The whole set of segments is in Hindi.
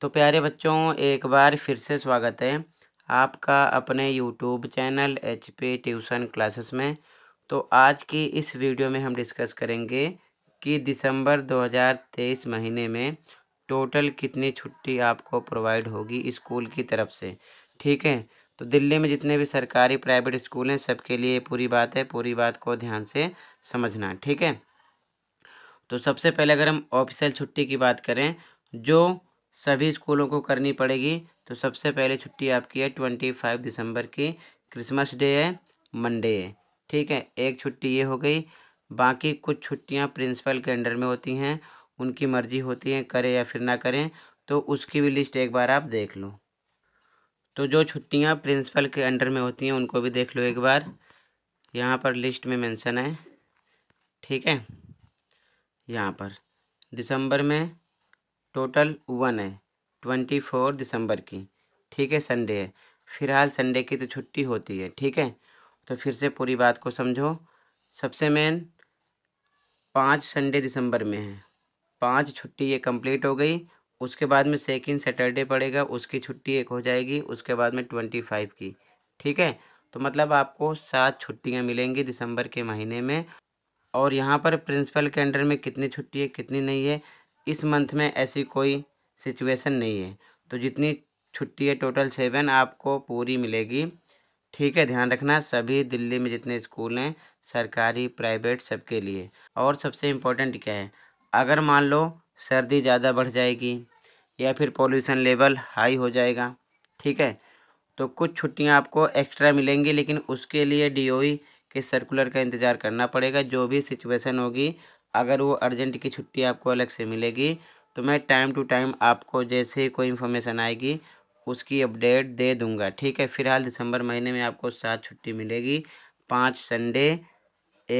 तो प्यारे बच्चों एक बार फिर से स्वागत है आपका अपने YouTube channel H P tuition classes में तो आज की इस वीडियो में हम डिस्कस करेंगे कि दिसंबर 2023 महीने में टोटल कितनी छुट्टी आपको प्रोवाइड होगी स्कूल की तरफ से ठीक है तो दिल्ली में जितने भी सरकारी प्राइवेट स्कूल हैं सबके लिए पूरी बात है पूरी बात को ध्यान से समझना ठीक है तो सबसे पहले अगर हम ऑफिशियल छुट्टी की बात करें जो सभी स्कूलों को करनी पड़ेगी तो सबसे पहले छुट्टी आपकी है ट्वेंटी फाइव दिसंबर की क्रिसमस डे है मंडे है ठीक है एक छुट्टी ये हो गई बाकी कुछ छुट्टियां प्रिंसिपल के अंडर में होती हैं उनकी मर्जी होती है करें या फिर ना करें तो उसकी भी लिस्ट एक बार आप देख लो तो जो छुट्टियां प्रिंसिपल के अंडर में होती हैं उनको भी देख लो एक बार यहाँ पर लिस्ट में मैंसन है ठीक है यहाँ पर दिसंबर में टोटल वन है ट्वेंटी फोर दिसंबर की ठीक है संडे है फिलहाल संडे की तो छुट्टी होती है ठीक है तो फिर से पूरी बात को समझो सबसे मेन पाँच संडे दिसंबर में है पाँच छुट्टी ये कंप्लीट हो गई उसके बाद में सेकेंड सैटरडे पड़ेगा उसकी छुट्टी एक हो जाएगी उसके बाद में ट्वेंटी फाइव की ठीक है तो मतलब आपको सात छुट्टियां मिलेंगी दिसंबर के महीने में और यहाँ पर प्रिंसिपल के अंडर में कितनी छुट्टी है कितनी नहीं है इस मंथ में ऐसी कोई सिचुएशन नहीं है तो जितनी छुट्टी है टोटल सेवन आपको पूरी मिलेगी ठीक है ध्यान रखना सभी दिल्ली में जितने स्कूल हैं सरकारी प्राइवेट सबके लिए और सबसे इम्पोर्टेंट क्या है अगर मान लो सर्दी ज़्यादा बढ़ जाएगी या फिर पोल्यूशन लेवल हाई हो जाएगा ठीक है तो कुछ छुट्टियां आपको एक्स्ट्रा मिलेंगी लेकिन उसके लिए डीओई के सर्कुलर का इंतज़ार करना पड़ेगा जो भी सिचुएशन होगी अगर वो अर्जेंट की छुट्टी आपको अलग से मिलेगी तो मैं टाइम टू टाइम आपको जैसे ही कोई इन्फॉर्मेशन आएगी उसकी अपडेट दे दूंगा ठीक है फिलहाल दिसंबर महीने में आपको सात छुट्टी मिलेगी पाँच संडे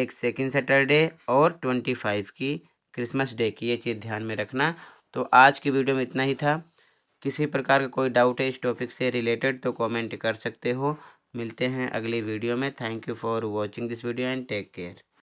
एक सेकेंड सैटरडे और ट्वेंटी फाइव की क्रिसमस डे की ये चीज़ ध्यान में रखना तो आज की वीडियो में इतना ही था किसी प्रकार का कोई डाउट है इस टॉपिक से रिलेटेड तो कमेंट कर सकते हो मिलते हैं अगली वीडियो में thank you for watching this video and take care